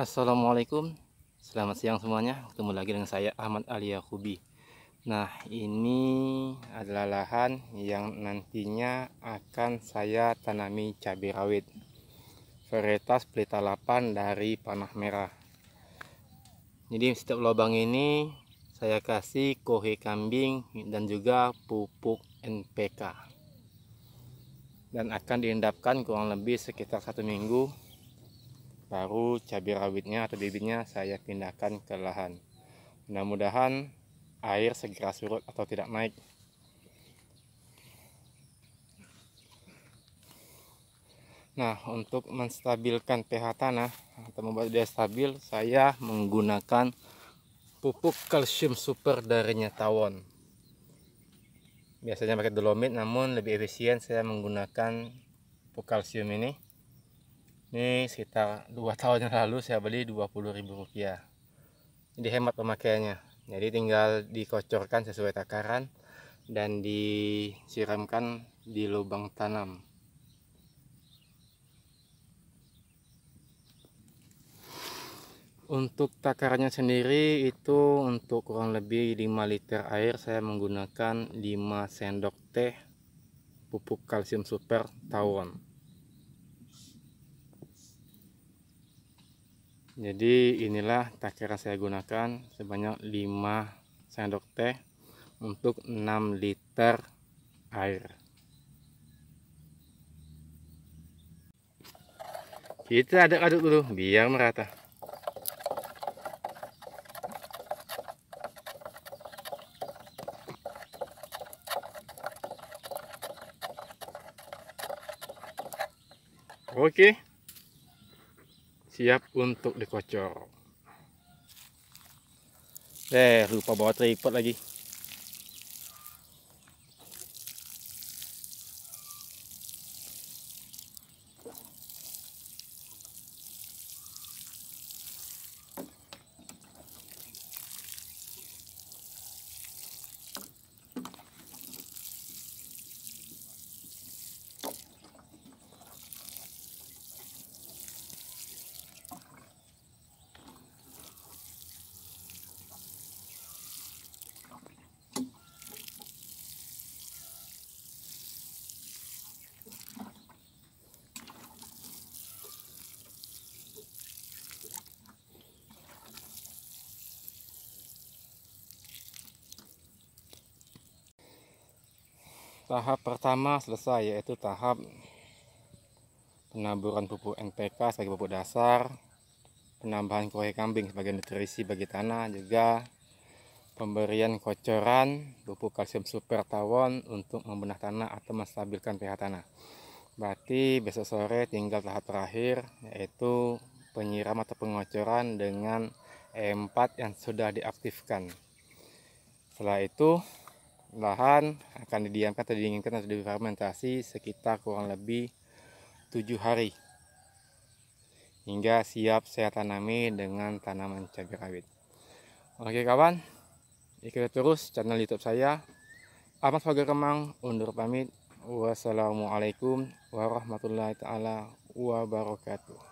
Assalamualaikum Selamat siang semuanya Ketemu lagi dengan saya Ahmad Ali Kubi. Nah ini adalah lahan yang nantinya akan saya tanami cabai rawit Varietas pelita 8 dari panah merah Jadi setiap lubang ini saya kasih kohe kambing dan juga pupuk NPK Dan akan diendapkan kurang lebih sekitar satu minggu baru cabai rawitnya atau bibitnya saya pindahkan ke lahan mudah-mudahan air segera surut atau tidak naik nah untuk menstabilkan pH tanah atau membuat dia stabil saya menggunakan pupuk kalsium super dari Nyatawon. biasanya pakai dolomit namun lebih efisien saya menggunakan pupuk kalsium ini ini sekitar dua tahun yang lalu saya beli Rp20.000 jadi hemat pemakaiannya jadi tinggal dikocorkan sesuai takaran dan disiramkan di lubang tanam untuk takarannya sendiri itu untuk kurang lebih 5 liter air saya menggunakan 5 sendok teh pupuk kalsium super tawon jadi inilah takaran saya gunakan sebanyak 5 sendok teh untuk 6 liter air kita aduk-aduk dulu biar merata Oke. Okay siap untuk dikocok. Eh lupa bawa tripod lagi. tahap pertama selesai yaitu tahap penaburan pupuk NPK sebagai pupuk dasar penambahan kue kambing sebagai nutrisi bagi tanah juga pemberian kocoran pupuk kalsium super tawon untuk membenah tanah atau menstabilkan pH tanah berarti besok sore tinggal tahap terakhir yaitu penyiram atau pengocoran dengan E4 yang sudah diaktifkan setelah itu lahan akan didiamkan atau didinginkan atau difermentasi sekitar kurang lebih tujuh hari hingga siap saya tanami dengan tanaman cabai rawit. Oke kawan, ikuti terus channel YouTube saya. Ahmad Fajar Kemang undur pamit. Wassalamualaikum warahmatullahi taala wabarakatuh.